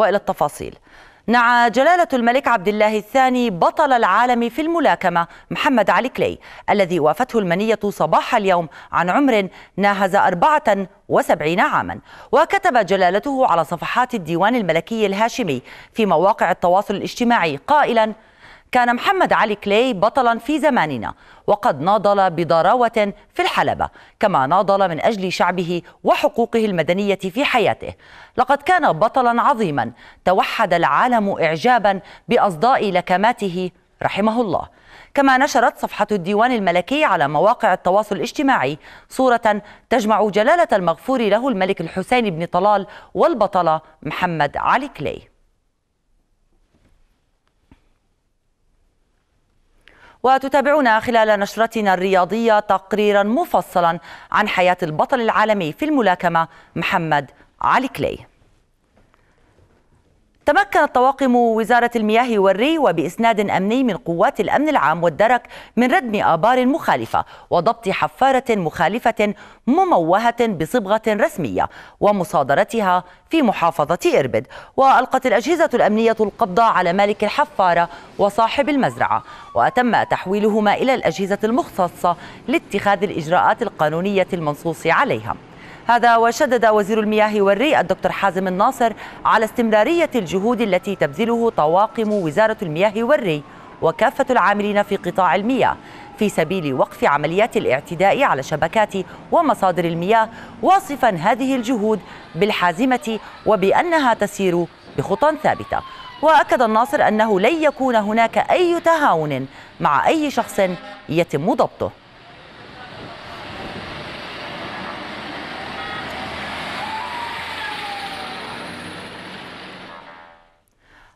والى التفاصيل نعى جلالة الملك عبد الله الثاني بطل العالم في الملاكمة محمد علي كلي الذي وافته المنية صباح اليوم عن عمر ناهز 74 عاما وكتب جلالته على صفحات الديوان الملكي الهاشمي في مواقع التواصل الاجتماعي قائلا كان محمد علي كلي بطلا في زماننا وقد ناضل بضراوة في الحلبة كما ناضل من أجل شعبه وحقوقه المدنية في حياته لقد كان بطلا عظيما توحد العالم إعجابا بأصداء لكماته رحمه الله كما نشرت صفحة الديوان الملكي على مواقع التواصل الاجتماعي صورة تجمع جلالة المغفور له الملك الحسين بن طلال والبطلة محمد علي كلي وتتابعون خلال نشرتنا الرياضية تقريرا مفصلا عن حياة البطل العالمي في الملاكمة محمد علي كليه تمكنت طواقم وزارة المياه والري وبإسناد أمني من قوات الأمن العام والدرك من ردم آبار مخالفة وضبط حفارة مخالفة مموهة بصبغة رسمية ومصادرتها في محافظة إربد وألقت الأجهزة الأمنية القبض على مالك الحفارة وصاحب المزرعة وتم تحويلهما إلى الأجهزة المختصة لاتخاذ الإجراءات القانونية المنصوص عليها هذا وشدد وزير المياه والري الدكتور حازم الناصر على استمرارية الجهود التي تبذله طواقم وزارة المياه والري وكافة العاملين في قطاع المياه في سبيل وقف عمليات الاعتداء على شبكات ومصادر المياه واصفا هذه الجهود بالحازمة وبأنها تسير بخطى ثابتة وأكد الناصر أنه لن يكون هناك أي تهاون مع أي شخص يتم ضبطه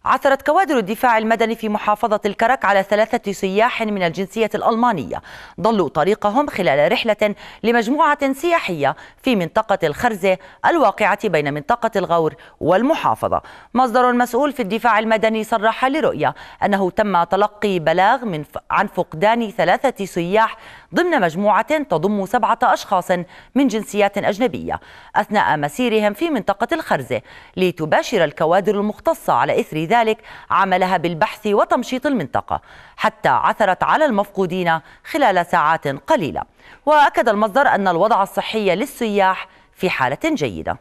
عثرت كوادر الدفاع المدني في محافظة الكرك على ثلاثة سياح من الجنسية الألمانية ضلوا طريقهم خلال رحلة لمجموعة سياحية في منطقة الخرزة الواقعة بين منطقة الغور والمحافظة مصدر مسؤول في الدفاع المدني صرح لرؤية أنه تم تلقي بلاغ من عن فقدان ثلاثة سياح ضمن مجموعة تضم سبعة أشخاص من جنسيات أجنبية أثناء مسيرهم في منطقة الخرزة لتباشر الكوادر المختصة على إثر ذلك عملها بالبحث وتمشيط المنطقة حتى عثرت على المفقودين خلال ساعات قليلة وأكد المصدر أن الوضع الصحي للسياح في حالة جيدة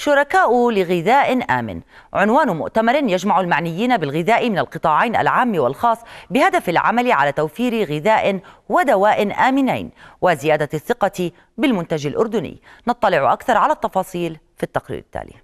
شركاء لغذاء آمن عنوان مؤتمر يجمع المعنيين بالغذاء من القطاعين العام والخاص بهدف العمل على توفير غذاء ودواء آمنين وزيادة الثقة بالمنتج الأردني نطلع أكثر على التفاصيل في التقرير التالي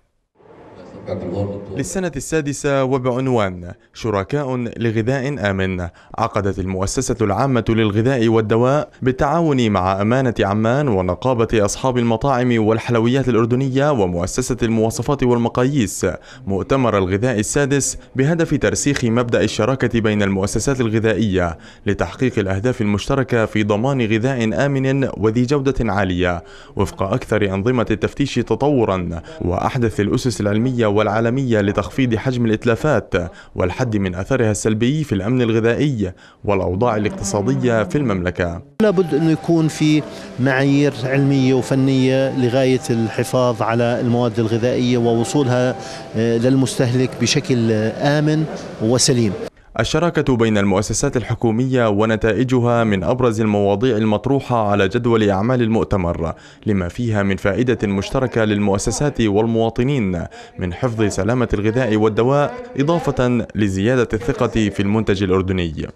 للسنة السادسة وبعنوان شركاء لغذاء آمن عقدت المؤسسة العامة للغذاء والدواء بالتعاون مع أمانة عمان ونقابة أصحاب المطاعم والحلويات الأردنية ومؤسسة المواصفات والمقاييس مؤتمر الغذاء السادس بهدف ترسيخ مبدأ الشراكة بين المؤسسات الغذائية لتحقيق الأهداف المشتركة في ضمان غذاء آمن وذي جودة عالية وفق أكثر أنظمة التفتيش تطورا وأحدث الأسس العلمية والعالمية لتخفيض حجم الإتلافات والحد من أثرها السلبي في الأمن الغذائي والأوضاع الاقتصادية في المملكة لابد أن يكون في معايير علمية وفنية لغاية الحفاظ على المواد الغذائية ووصولها آه، للمستهلك بشكل آمن وسليم الشراكة بين المؤسسات الحكومية ونتائجها من أبرز المواضيع المطروحة على جدول أعمال المؤتمر لما فيها من فائدة مشتركة للمؤسسات والمواطنين من حفظ سلامة الغذاء والدواء إضافة لزيادة الثقة في المنتج الأردني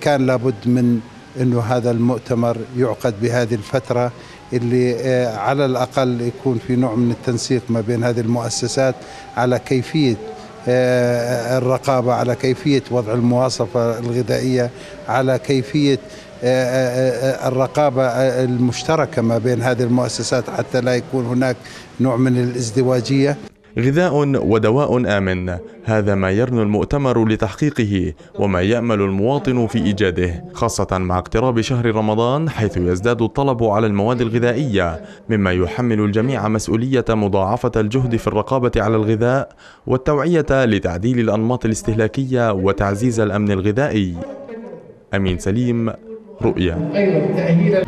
كان لابد من أنه هذا المؤتمر يعقد بهذه الفترة اللي آه، على الأقل يكون في نوع من التنسيق ما بين هذه المؤسسات على كيفية آه، الرقابة على كيفية وضع المواصفة الغذائية على كيفية آه، آه، الرقابة المشتركة ما بين هذه المؤسسات حتى لا يكون هناك نوع من الازدواجية غذاء ودواء آمن هذا ما يرنو المؤتمر لتحقيقه وما يأمل المواطن في إيجاده خاصة مع اقتراب شهر رمضان حيث يزداد الطلب على المواد الغذائية مما يحمل الجميع مسؤولية مضاعفة الجهد في الرقابة على الغذاء والتوعية لتعديل الأنماط الاستهلاكية وتعزيز الأمن الغذائي أمين سليم رؤيا أيوة،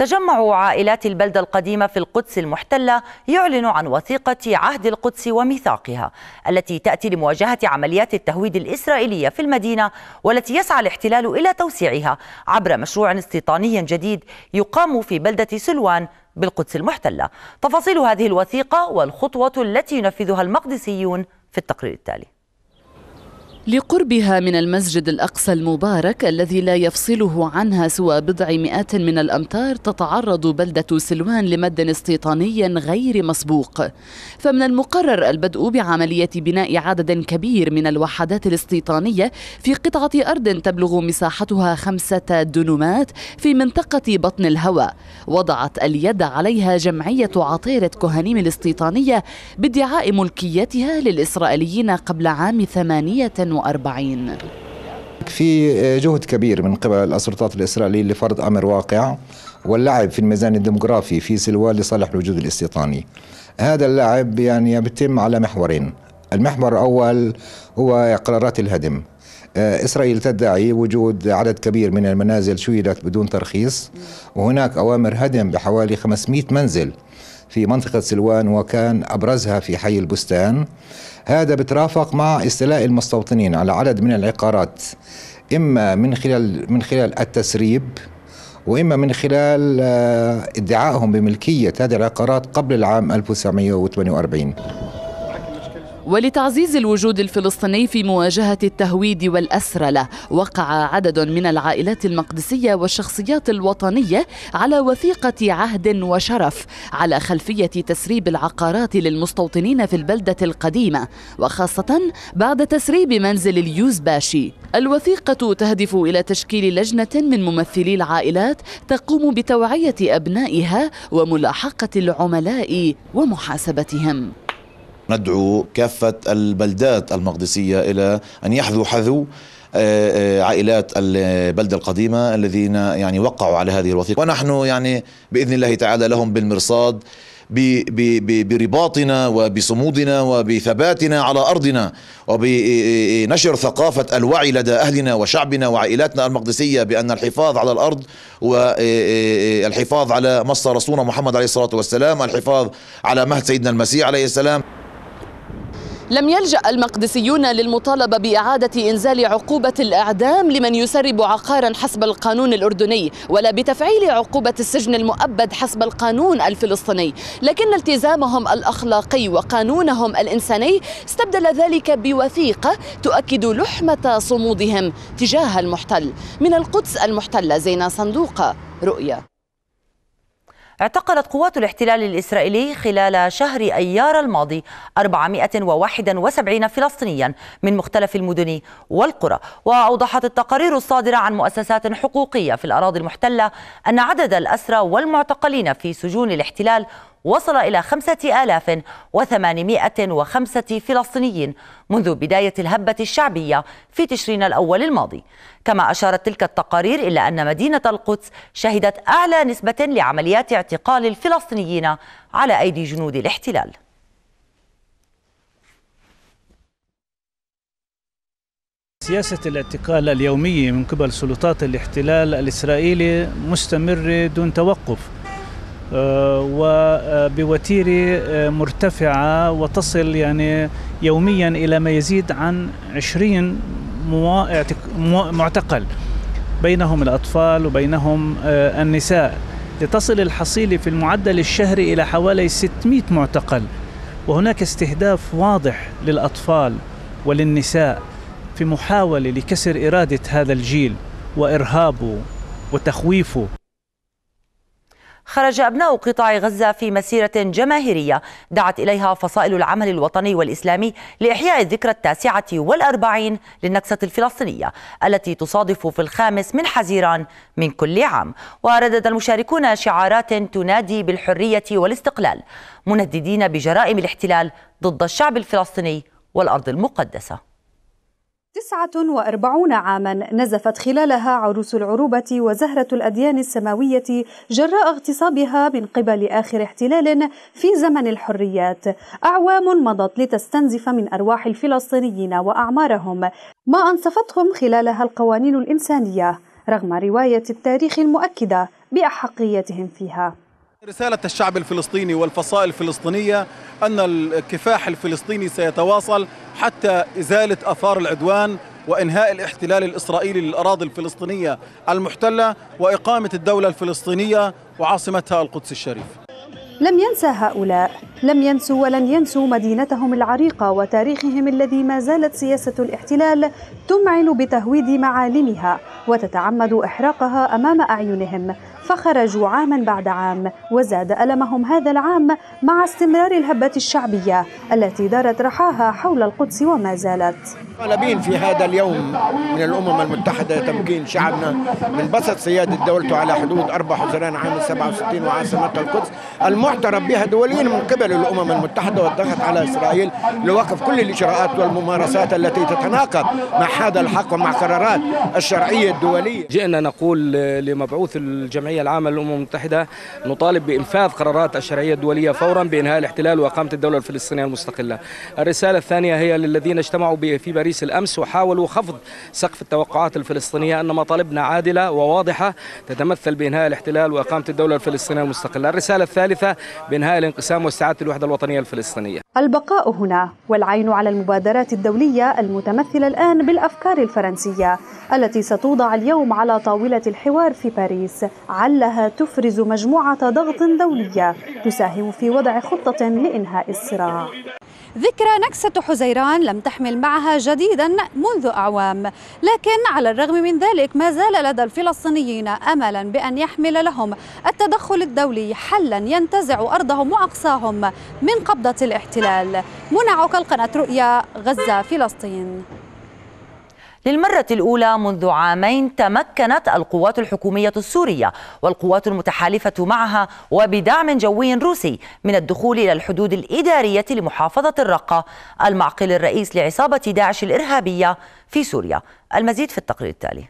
تجمع عائلات البلدة القديمة في القدس المحتلة يعلن عن وثيقة عهد القدس وميثاقها التي تأتي لمواجهة عمليات التهويد الإسرائيلية في المدينة والتي يسعى الاحتلال إلى توسيعها عبر مشروع استيطاني جديد يقام في بلدة سلوان بالقدس المحتلة تفاصيل هذه الوثيقة والخطوة التي ينفذها المقدسيون في التقرير التالي لقربها من المسجد الأقصى المبارك الذي لا يفصله عنها سوى بضع مئات من الأمتار تتعرض بلدة سلوان لمد استيطاني غير مسبوق فمن المقرر البدء بعملية بناء عدد كبير من الوحدات الاستيطانية في قطعة أرض تبلغ مساحتها خمسة دنومات في منطقة بطن الهوى وضعت اليد عليها جمعية عطيرة كهنيم الاستيطانية بادعاء ملكيتها للإسرائيليين قبل عام ثمانية 1948 في آه، جهد كبير من قبل السلطات الإسرائيلية لفرض أمر واقع واللعب في الميزان الديمغرافي في سلوان لصالح الوجود الاستيطاني هذا اللعب يعني بيتم على محورين المحور الأول هو قرارات الهدم آه، إسرائيل تدعي وجود عدد كبير من المنازل شيدت بدون ترخيص وهناك أوامر هدم بحوالي 500 منزل في منطقة سلوان وكان أبرزها في حي البستان هذا بترافق مع استيلاء المستوطنين على عدد من العقارات اما من خلال من خلال التسريب واما من خلال آه، ادعائهم بملكيه هذه العقارات قبل العام 1948 ولتعزيز الوجود الفلسطيني في مواجهة التهويد والأسرلة وقع عدد من العائلات المقدسية والشخصيات الوطنية على وثيقة عهد وشرف على خلفية تسريب العقارات للمستوطنين في البلدة القديمة وخاصة بعد تسريب منزل اليوزباشي الوثيقة تهدف إلى تشكيل لجنة من ممثلي العائلات تقوم بتوعية أبنائها وملاحقة العملاء ومحاسبتهم ندعو كافة البلدات المقدسية إلى أن يحذو حذو آه، آه، عائلات البلدة القديمة الذين يعني وقعوا على هذه الوثيقة ونحن يعني بإذن الله تعالى لهم بالمرصاد برباطنا وبصمودنا وبثباتنا على ارضنا وبنشر ثقافه الوعي لدى اهلنا وشعبنا وعائلاتنا المقدسيه بان الحفاظ على الارض والحفاظ آه، على مصر رسولنا محمد عليه الصلاه والسلام الحفاظ على مهد سيدنا المسيح عليه السلام لم يلجأ المقدسيون للمطالبة بإعادة إنزال عقوبة الإعدام لمن يسرب عقارا حسب القانون الأردني ولا بتفعيل عقوبة السجن المؤبد حسب القانون الفلسطيني لكن التزامهم الأخلاقي وقانونهم الإنساني استبدل ذلك بوثيقة تؤكد لحمة صمودهم تجاه المحتل من القدس المحتلة زينة صندوقة رؤية اعتقلت قوات الاحتلال الإسرائيلي خلال شهر أيار الماضي 471 فلسطينيا من مختلف المدن والقرى وأوضحت التقارير الصادرة عن مؤسسات حقوقية في الأراضي المحتلة أن عدد الأسرى والمعتقلين في سجون الاحتلال وصل إلى 5805 فلسطينيين منذ بداية الهبة الشعبية في تشرين الأول الماضي كما أشارت تلك التقارير إلى أن مدينة القدس شهدت أعلى نسبة لعمليات اعتقال الفلسطينيين على أيدي جنود الاحتلال سياسة الاعتقال اليومية من قبل سلطات الاحتلال الإسرائيلي مستمرة دون توقف آه، وبوتيرة آه، مرتفعة وتصل يعني يوميا إلى ما يزيد عن 20 معتقل بينهم الأطفال وبينهم آه، النساء لتصل الحصيلة في المعدل الشهري إلى حوالي 600 معتقل وهناك استهداف واضح للأطفال وللنساء في محاولة لكسر إرادة هذا الجيل وإرهابه وتخويفه خرج أبناء قطاع غزة في مسيرة جماهيرية دعت إليها فصائل العمل الوطني والإسلامي لإحياء الذكرى التاسعة والأربعين للنكسة الفلسطينية التي تصادف في الخامس من حزيران من كل عام وردد المشاركون شعارات تنادي بالحرية والاستقلال منددين بجرائم الاحتلال ضد الشعب الفلسطيني والأرض المقدسة تسعة وأربعون عاما نزفت خلالها عروس العروبة وزهرة الأديان السماوية جراء اغتصابها من قبل آخر احتلال في زمن الحريات أعوام مضت لتستنزف من أرواح الفلسطينيين وأعمارهم ما أنصفتهم خلالها القوانين الإنسانية رغم رواية التاريخ المؤكدة بأحقيتهم فيها رسالة الشعب الفلسطيني والفصائل الفلسطينية أن الكفاح الفلسطيني سيتواصل حتى إزالة أثار العدوان وإنهاء الاحتلال الإسرائيلي للأراضي الفلسطينية المحتلة وإقامة الدولة الفلسطينية وعاصمتها القدس الشريف لم ينسى هؤلاء لم ينسوا ولن ينسوا مدينتهم العريقة وتاريخهم الذي ما زالت سياسة الاحتلال تمعن بتهويد معالمها وتتعمد إحراقها أمام أعينهم فخرجوا عاما بعد عام وزاد ألمهم هذا العام مع استمرار الهبة الشعبية التي دارت رحاها حول القدس وما زالت طالبين في هذا اليوم من الأمم المتحدة تمكين شعبنا من بسط سيادة دولته على حدود 4 حزيران عام 67 وعاصمتها القدس المعترف بها دوليا من قبل الأمم المتحدة والضغط على إسرائيل لوقف كل الإجراءات والممارسات التي تتناقض مع هذا الحق ومع قرارات الشرعية الدولية جئنا نقول لمبعوث الجمعية العامة للأمم المتحدة نطالب بإنفاذ قرارات الشرعية الدولية فورا بإنهاء الاحتلال وإقامة الدولة الفلسطينية المستقلة الرسالة الثانية هي للذين اجتمعوا في باريس باريس الأمس وحاولوا خفض سقف التوقعات الفلسطينية أن مطالبنا عادلة وواضحة تتمثل بإنهاء الاحتلال وإقامة الدولة الفلسطينية المستقلة الرسالة الثالثة بإنهاء الانقسام واستعادة الوحدة الوطنية الفلسطينية البقاء هنا والعين على المبادرات الدولية المتمثلة الآن بالأفكار الفرنسية التي ستوضع اليوم على طاولة الحوار في باريس علها تفرز مجموعة ضغط دولية تساهم في وضع خطة لإنهاء الصراع ذكرى نكسة حزيران لم تحمل معها جديدا منذ أعوام لكن على الرغم من ذلك ما زال لدى الفلسطينيين أملا بأن يحمل لهم التدخل الدولي حلا ينتزع أرضهم وأقصاهم من قبضة الاحتلال منعك القناة رؤيا غزة فلسطين للمرة الأولى منذ عامين تمكنت القوات الحكومية السورية والقوات المتحالفة معها وبدعم جوي روسي من الدخول إلى الحدود الإدارية لمحافظة الرقة المعقل الرئيس لعصابة داعش الإرهابية في سوريا المزيد في التقرير التالي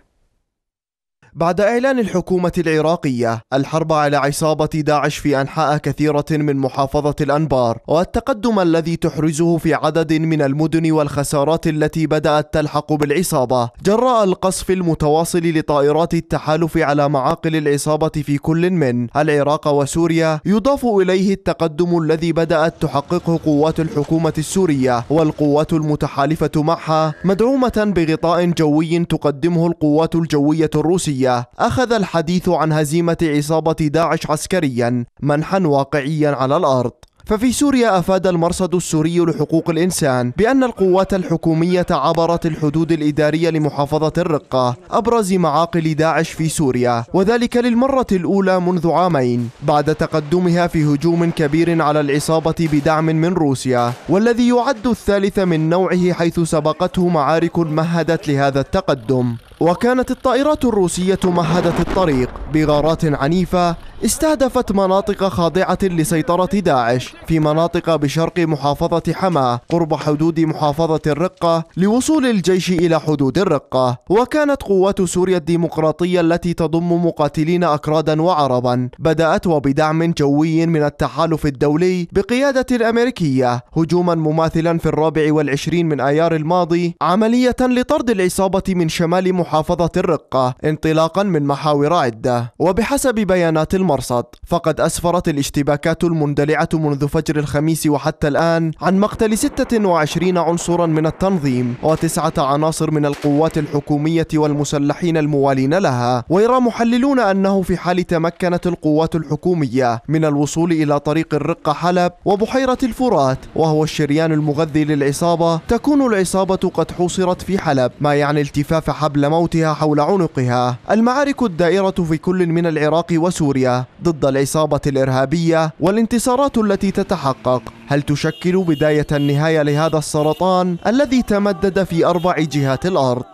بعد إعلان الحكومة العراقية الحرب على عصابة داعش في أنحاء كثيرة من محافظة الأنبار والتقدم الذي تحرزه في عدد من المدن والخسارات التي بدأت تلحق بالعصابة جراء القصف المتواصل لطائرات التحالف على معاقل العصابة في كل من العراق وسوريا يضاف إليه التقدم الذي بدأت تحققه قوات الحكومة السورية والقوات المتحالفة معها مدعومة بغطاء جوي تقدمه القوات الجوية الروسية السورية أخذ الحديث عن هزيمة عصابة داعش عسكريا منحا واقعيا على الأرض ففي سوريا أفاد المرصد السوري لحقوق الإنسان بأن القوات الحكومية عبرت الحدود الإدارية لمحافظة الرقة أبرز معاقل داعش في سوريا وذلك للمرة الأولى منذ عامين بعد تقدمها في هجوم كبير على العصابة بدعم من روسيا والذي يعد الثالث من نوعه حيث سبقته معارك مهدت لهذا التقدم وكانت الطائرات الروسية مهدت الطريق بغارات عنيفة استهدفت مناطق خاضعة لسيطرة داعش في مناطق بشرق محافظة حماة قرب حدود محافظة الرقة لوصول الجيش إلى حدود الرقة وكانت قوات سوريا الديمقراطية التي تضم مقاتلين أكرادا وعربا بدأت وبدعم جوي من التحالف الدولي بقيادة الأمريكية هجوما مماثلا في الرابع والعشرين من آيار الماضي عملية لطرد العصابة من شمال محافظة الرقة انطلاقا من محاور عدة وبحسب بيانات الم... المرصد فقد أسفرت الاشتباكات المندلعة منذ فجر الخميس وحتى الآن عن مقتل 26 عنصرا من التنظيم وتسعة عناصر من القوات الحكومية والمسلحين الموالين لها ويرى محللون أنه في حال تمكنت القوات الحكومية من الوصول إلى طريق الرقة حلب وبحيرة الفرات وهو الشريان المغذي للعصابة تكون العصابة قد حوصرت في حلب ما يعني التفاف حبل موتها حول عنقها المعارك الدائرة في كل من العراق وسوريا ضد العصابة الإرهابية والانتصارات التي تتحقق هل تشكل بداية النهاية لهذا السرطان الذي تمدد في أربع جهات الأرض؟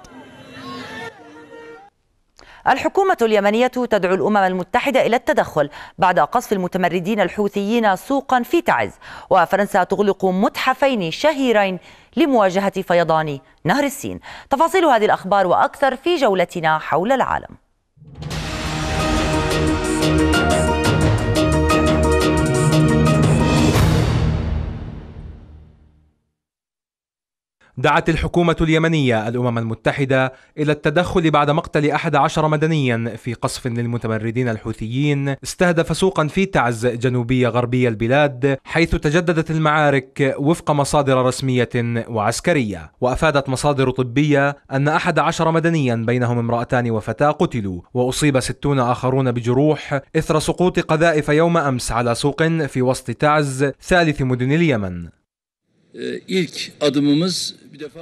الحكومة اليمنية تدعو الأمم المتحدة إلى التدخل بعد قصف المتمردين الحوثيين سوقا في تعز وفرنسا تغلق متحفين شهيرين لمواجهة فيضان نهر السين تفاصيل هذه الأخبار وأكثر في جولتنا حول العالم دعت الحكومة اليمنية الأمم المتحدة إلى التدخل بعد مقتل أحد عشر مدنيا في قصف للمتمردين الحوثيين استهدف سوقا في تعز جنوبية غربية البلاد حيث تجددت المعارك وفق مصادر رسمية وعسكرية وأفادت مصادر طبية أن أحد عشر مدنيا بينهم امرأتان وفتاة قتلوا وأصيب ستون آخرون بجروح إثر سقوط قذائف يوم أمس على سوق في وسط تعز ثالث مدن اليمن ilk adımımız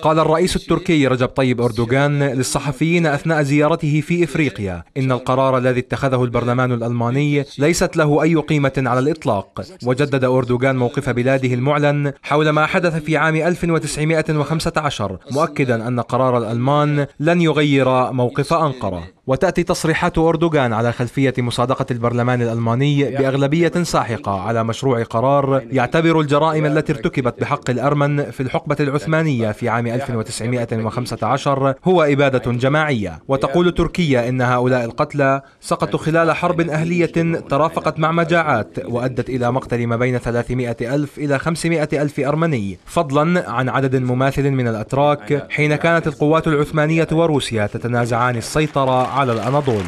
قال الرئيس التركي رجب طيب أردوغان للصحفيين أثناء زيارته في إفريقيا إن القرار الذي اتخذه البرلمان الألماني ليست له أي قيمة على الإطلاق وجدد أردوغان موقف بلاده المعلن حول ما حدث في عام 1915 مؤكدا أن قرار الألمان لن يغير موقف أنقرة وتأتي تصريحات أردوغان على خلفية مصادقة البرلمان الألماني بأغلبية ساحقة على مشروع قرار يعتبر الجرائم التي ارتكبت بحق الأرمن في الحقبة العثمانية في في عام 1915 هو إبادة جماعية وتقول تركيا إن هؤلاء القتلى سقطوا خلال حرب أهلية ترافقت مع مجاعات وأدت إلى مقتل ما بين 300 ألف إلى 500 ألف أرمني فضلا عن عدد مماثل من الأتراك حين كانت القوات العثمانية وروسيا تتنازعان السيطرة على الأناضول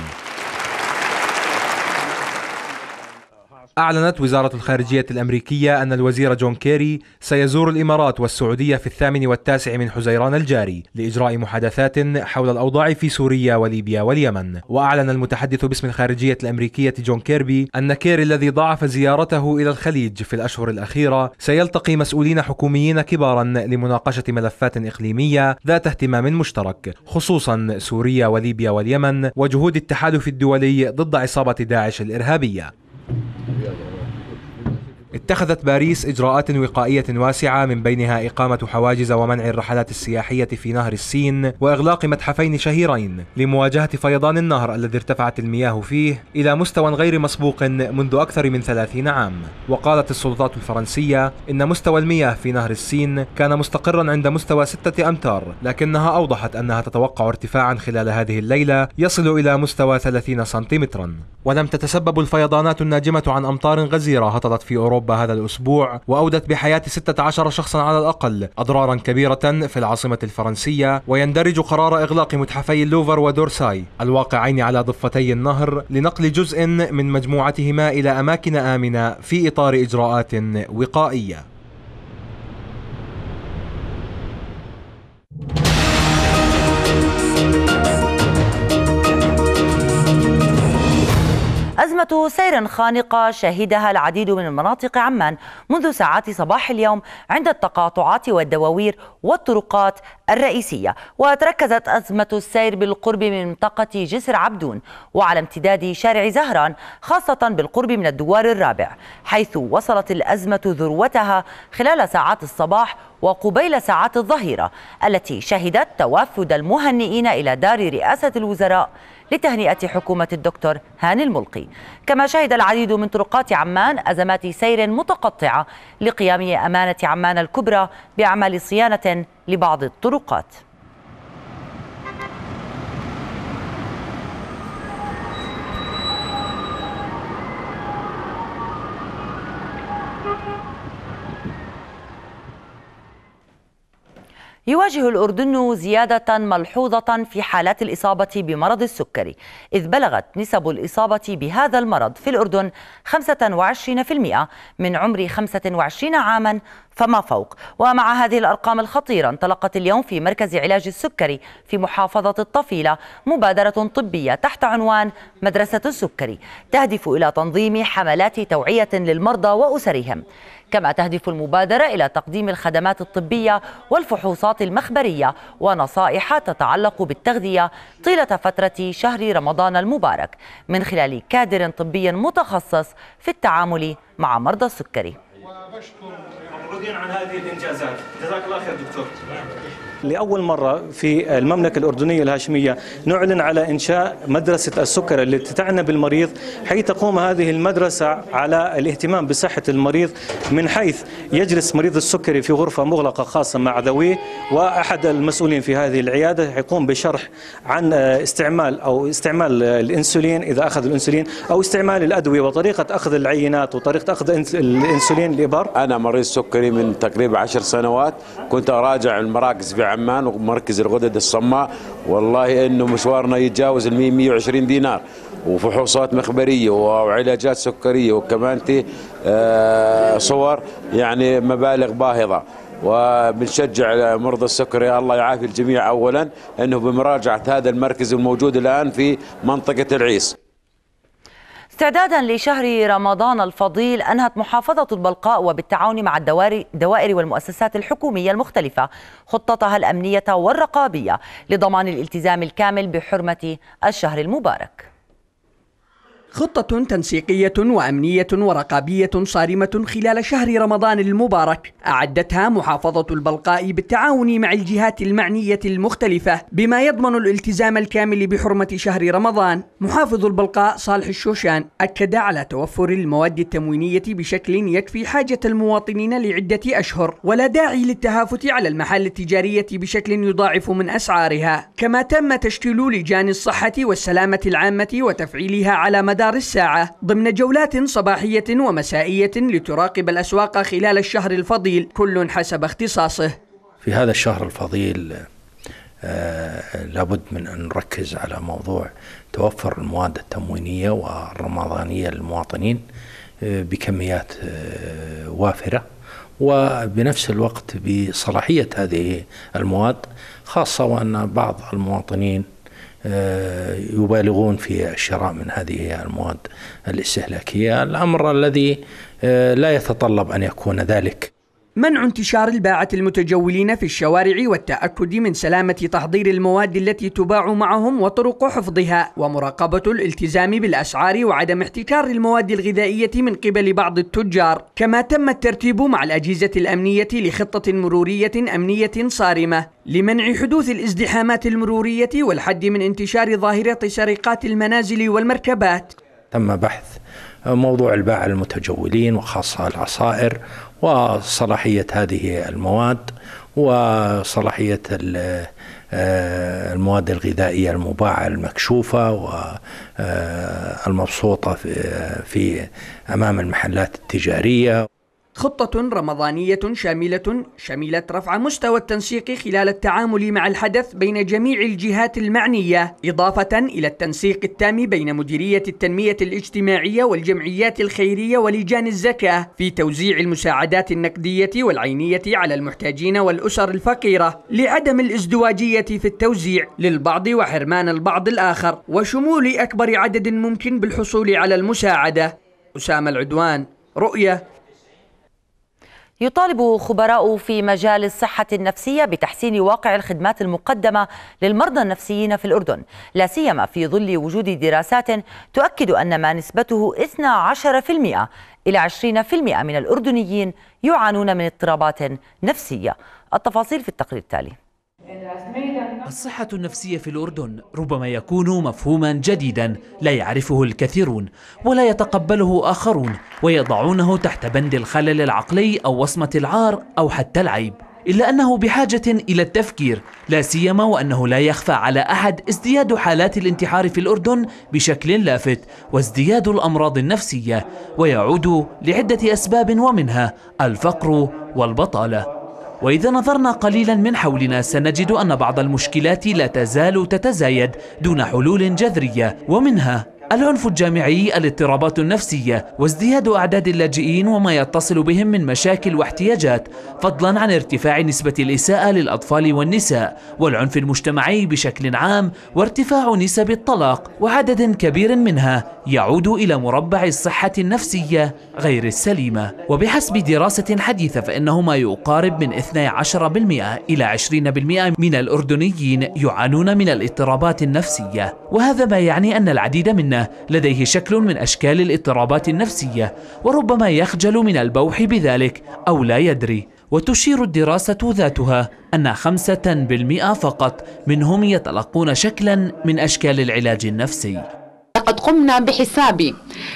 أعلنت وزارة الخارجية الأمريكية أن الوزير جون كيري سيزور الإمارات والسعودية في الثامن والتاسع من حزيران الجاري لإجراء محادثات حول الأوضاع في سوريا وليبيا واليمن وأعلن المتحدث باسم الخارجية الأمريكية جون كيربي أن كيري الذي ضاعف زيارته إلى الخليج في الأشهر الأخيرة سيلتقي مسؤولين حكوميين كبارا لمناقشة ملفات إقليمية ذات اهتمام مشترك خصوصا سوريا وليبيا واليمن وجهود التحالف الدولي ضد عصابة داعش الإرهابية اتخذت باريس إجراءات وقائية واسعة من بينها إقامة حواجز ومنع الرحلات السياحية في نهر السين وإغلاق متحفين شهيرين لمواجهة فيضان النهر الذي ارتفعت المياه فيه إلى مستوى غير مسبوق منذ أكثر من 30 عام وقالت السلطات الفرنسية إن مستوى المياه في نهر السين كان مستقرا عند مستوى 6 أمتار لكنها أوضحت أنها تتوقع ارتفاعا خلال هذه الليلة يصل إلى مستوى 30 سنتيمترا ولم تتسبب الفيضانات الناجمة عن أمطار غزيرة هطلت في أوروبا أوروبا هذا الأسبوع وأودت بحياة 16 شخصا على الأقل أضرارا كبيرة في العاصمة الفرنسية ويندرج قرار إغلاق متحفي اللوفر ودورساي الواقعين على ضفتي النهر لنقل جزء من مجموعتهما إلى أماكن آمنة في إطار إجراءات وقائية أزمة سير خانقة شهدها العديد من مناطق عمان منذ ساعات صباح اليوم عند التقاطعات والدواوير والطرقات الرئيسية وتركزت أزمة السير بالقرب من منطقة جسر عبدون وعلى امتداد شارع زهران خاصة بالقرب من الدوار الرابع حيث وصلت الأزمة ذروتها خلال ساعات الصباح وقبيل ساعات الظهيرة التي شهدت توافد المهنئين إلى دار رئاسة الوزراء لتهنئة حكومة الدكتور هاني الملقي كما شهد العديد من طرقات عمان أزمات سير متقطعة لقيام أمانة عمان الكبرى بأعمال صيانة لبعض الطرقات يواجه الأردن زيادة ملحوظة في حالات الإصابة بمرض السكري إذ بلغت نسب الإصابة بهذا المرض في الأردن 25% من عمر 25 عاما فما فوق ومع هذه الأرقام الخطيرة انطلقت اليوم في مركز علاج السكري في محافظة الطفيلة مبادرة طبية تحت عنوان مدرسة السكري تهدف إلى تنظيم حملات توعية للمرضى وأسرهم كما تهدف المبادرة إلى تقديم الخدمات الطبية والفحوصات المخبرية ونصائح تتعلق بالتغذية طيلة فترة شهر رمضان المبارك من خلال كادر طبي متخصص في التعامل مع مرضى السكري مسؤولين عن هذه الإنجازات جزاك الله خير دكتور لأول مرة في المملكة الأردنية الهاشمية نعلن على إنشاء مدرسة السكر التي تعنى بالمريض حيث تقوم هذه المدرسة على الاهتمام بصحة المريض من حيث يجلس مريض السكري في غرفة مغلقة خاصة مع ذويه وأحد المسؤولين في هذه العيادة يقوم بشرح عن استعمال أو استعمال الإنسولين إذا أخذ الإنسولين أو استعمال الأدوية وطريقة أخذ العينات وطريقة أخذ الإنسولين الإبر أنا مريض سكري من تقريبا عشر سنوات كنت أراجع المراكز في عمان ومركز الغدد الصماء والله انه مشوارنا يتجاوز ال 120 دينار وفحوصات مخبريه وعلاجات سكريه وكمان آه، صور يعني مبالغ باهظه وبنشجع مرضى السكري الله يعافي الجميع اولا انه بمراجعه هذا المركز الموجود الان في منطقه العيس استعدادا لشهر رمضان الفضيل أنهت محافظة البلقاء وبالتعاون مع الدوائر والمؤسسات الحكومية المختلفة خطتها الأمنية والرقابية لضمان الالتزام الكامل بحرمة الشهر المبارك خطة تنسيقية وأمنية ورقابية صارمة خلال شهر رمضان المبارك أعدتها محافظة البلقاء بالتعاون مع الجهات المعنية المختلفة بما يضمن الالتزام الكامل بحرمة شهر رمضان محافظ البلقاء صالح الشوشان أكد على توفر المواد التموينية بشكل يكفي حاجة المواطنين لعدة أشهر ولا داعي للتهافت على المحال التجارية بشكل يضاعف من أسعارها كما تم تشكيل لجان الصحة والسلامة العامة وتفعيلها على مدار مدار الساعة ضمن جولات صباحية ومسائية لتراقب الأسواق خلال الشهر الفضيل كل حسب اختصاصه في هذا الشهر الفضيل آه، لابد من أن نركز على موضوع توفر المواد التموينية والرمضانية للمواطنين آه، بكميات آه، وافرة وبنفس الوقت بصلاحية هذه المواد خاصة وأن بعض المواطنين آه، يبالغون في الشراء من هذه المواد الاستهلاكيه الامر الذي آه، لا يتطلب ان يكون ذلك منع انتشار الباعة المتجولين في الشوارع والتأكد من سلامة تحضير المواد التي تباع معهم وطرق حفظها ومراقبة الالتزام بالأسعار وعدم احتكار المواد الغذائية من قبل بعض التجار كما تم الترتيب مع الأجهزة الأمنية لخطة مرورية أمنية صارمة لمنع حدوث الازدحامات المرورية والحد من انتشار ظاهرة سرقات المنازل والمركبات تم بحث موضوع الباعة المتجولين وخاصة العصائر وصلاحية هذه المواد وصلاحية آه، المواد الغذائية المباعة المكشوفة والمبسوطة آه، آه، في أمام المحلات التجارية خطة رمضانية شاملة شملت رفع مستوى التنسيق خلال التعامل مع الحدث بين جميع الجهات المعنية إضافة إلى التنسيق التام بين مديرية التنمية الاجتماعية والجمعيات الخيرية ولجان الزكاة في توزيع المساعدات النقدية والعينية على المحتاجين والأسر الفقيرة لعدم الازدواجية في التوزيع للبعض وحرمان البعض الآخر وشمول أكبر عدد ممكن بالحصول على المساعدة أسامة العدوان رؤية يطالب خبراء في مجال الصحة النفسية بتحسين واقع الخدمات المقدمة للمرضى النفسيين في الأردن لا سيما في ظل وجود دراسات تؤكد أن ما نسبته 12% إلى 20% من الأردنيين يعانون من اضطرابات نفسية التفاصيل في التقرير التالي الصحة النفسية في الأردن ربما يكون مفهوما جديدا لا يعرفه الكثيرون ولا يتقبله آخرون ويضعونه تحت بند الخلل العقلي أو وصمة العار أو حتى العيب إلا أنه بحاجة إلى التفكير لا سيما وأنه لا يخفى على أحد ازدياد حالات الانتحار في الأردن بشكل لافت وازدياد الأمراض النفسية ويعود لعدة أسباب ومنها الفقر والبطالة وإذا نظرنا قليلا من حولنا سنجد أن بعض المشكلات لا تزال تتزايد دون حلول جذرية ومنها العنف الجامعي الاضطرابات النفسية وازدياد أعداد اللاجئين وما يتصل بهم من مشاكل واحتياجات فضلا عن ارتفاع نسبة الإساءة للأطفال والنساء والعنف المجتمعي بشكل عام وارتفاع نسب الطلاق وعدد كبير منها يعود إلى مربع الصحة النفسية غير السليمة وبحسب دراسة حديثة فإنه ما يقارب من 12% إلى 20% من الأردنيين يعانون من الاضطرابات النفسية وهذا ما يعني أن العديد منا لديه شكل من أشكال الاضطرابات النفسية وربما يخجل من البوح بذلك أو لا يدري وتشير الدراسة ذاتها أن خمسة بالمئة فقط منهم يتلقون شكلا من أشكال العلاج النفسي لقد قمنا بحساب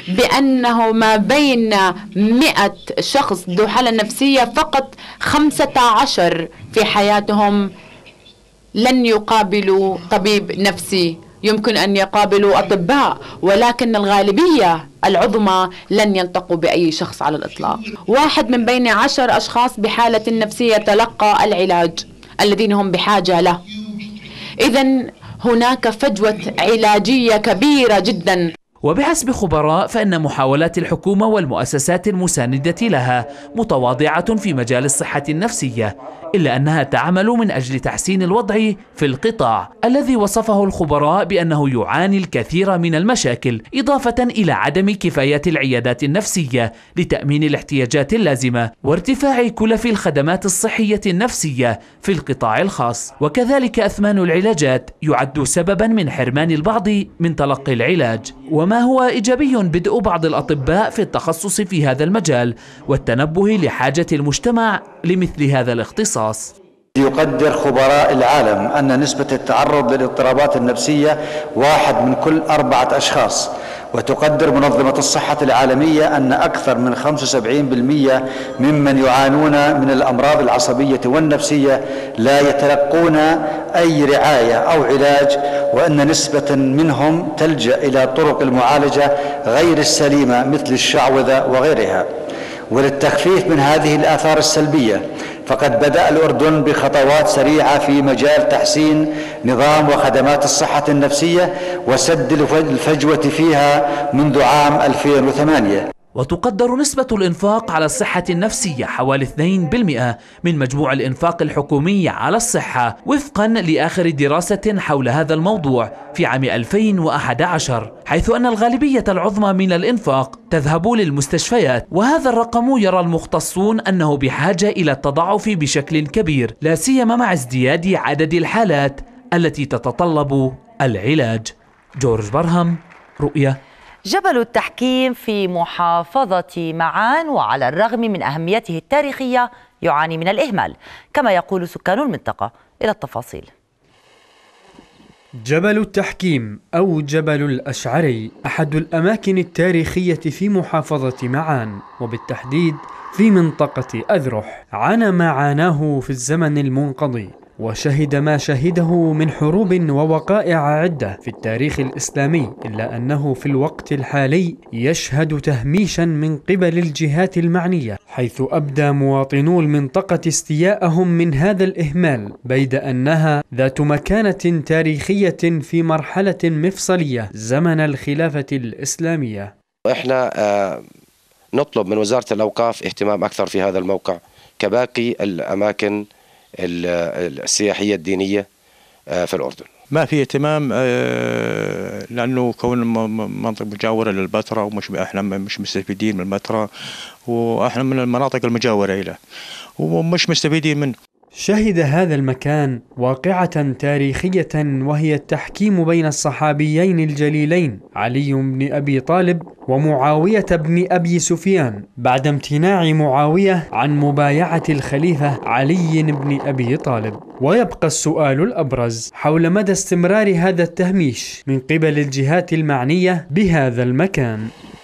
بأنه ما بين مئة شخص ذو حالة نفسية فقط خمسة عشر في حياتهم لن يقابلوا طبيب نفسي يمكن أن يقابلوا أطباء ولكن الغالبية العظمى لن يلتقوا بأي شخص على الإطلاق واحد من بين عشر أشخاص بحالة نفسية تلقى العلاج الذين هم بحاجة له إذا هناك فجوة علاجية كبيرة جدا وبحسب خبراء فإن محاولات الحكومة والمؤسسات المساندة لها متواضعة في مجال الصحة النفسية إلا أنها تعمل من أجل تحسين الوضع في القطاع الذي وصفه الخبراء بأنه يعاني الكثير من المشاكل إضافة إلى عدم كفاية العيادات النفسية لتأمين الاحتياجات اللازمة وارتفاع كلف الخدمات الصحية النفسية في القطاع الخاص وكذلك أثمان العلاجات يعد سببا من حرمان البعض من تلقي العلاج وما وما هو إيجابي بدء بعض الأطباء في التخصص في هذا المجال والتنبه لحاجة المجتمع لمثل هذا الاختصاص يقدر خبراء العالم أن نسبة التعرض للاضطرابات النفسية واحد من كل أربعة أشخاص وتقدر منظمة الصحة العالمية أن أكثر من 75% ممن يعانون من الأمراض العصبية والنفسية لا يتلقون أي رعاية أو علاج وأن نسبة منهم تلجأ إلى طرق المعالجة غير السليمة مثل الشعوذة وغيرها وللتخفيف من هذه الآثار السلبية فقد بدأ الأردن بخطوات سريعة في مجال تحسين نظام وخدمات الصحة النفسية وسد الفجوة فيها منذ عام 2008 وتقدر نسبة الإنفاق على الصحة النفسية حوالي 2% من مجموع الإنفاق الحكومي على الصحة وفقا لآخر دراسة حول هذا الموضوع في عام 2011 حيث أن الغالبية العظمى من الإنفاق تذهب للمستشفيات وهذا الرقم يرى المختصون أنه بحاجة إلى التضاعف بشكل كبير لا سيما مع ازدياد عدد الحالات التي تتطلب العلاج جورج برهم رؤية جبل التحكيم في محافظة معان وعلى الرغم من أهميته التاريخية يعاني من الإهمال كما يقول سكان المنطقة إلى التفاصيل جبل التحكيم أو جبل الأشعري أحد الأماكن التاريخية في محافظة معان وبالتحديد في منطقة أذرح عانى ما عاناه في الزمن المنقضي وشهد ما شهده من حروب ووقائع عدة في التاريخ الإسلامي إلا أنه في الوقت الحالي يشهد تهميشا من قبل الجهات المعنية حيث أبدى مواطنو المنطقة استياءهم من هذا الإهمال بيد أنها ذات مكانة تاريخية في مرحلة مفصلية زمن الخلافة الإسلامية إحنا آه، نطلب من وزارة الأوقاف اهتمام أكثر في هذا الموقع كباقي الأماكن السياحية الدينية آه، في الأردن ما في اهتمام آه، لانه كون منطقه مجاوره للبتراء ومش احنا مش مستفيدين من البتراء واحنا من المناطق المجاوره له ومش مستفيدين منه شهد هذا المكان واقعة تاريخية وهي التحكيم بين الصحابيين الجليلين علي بن أبي طالب ومعاوية بن أبي سفيان بعد امتناع معاوية عن مبايعة الخليفة علي بن أبي طالب ويبقى السؤال الأبرز حول مدى استمرار هذا التهميش من قبل الجهات المعنية بهذا المكان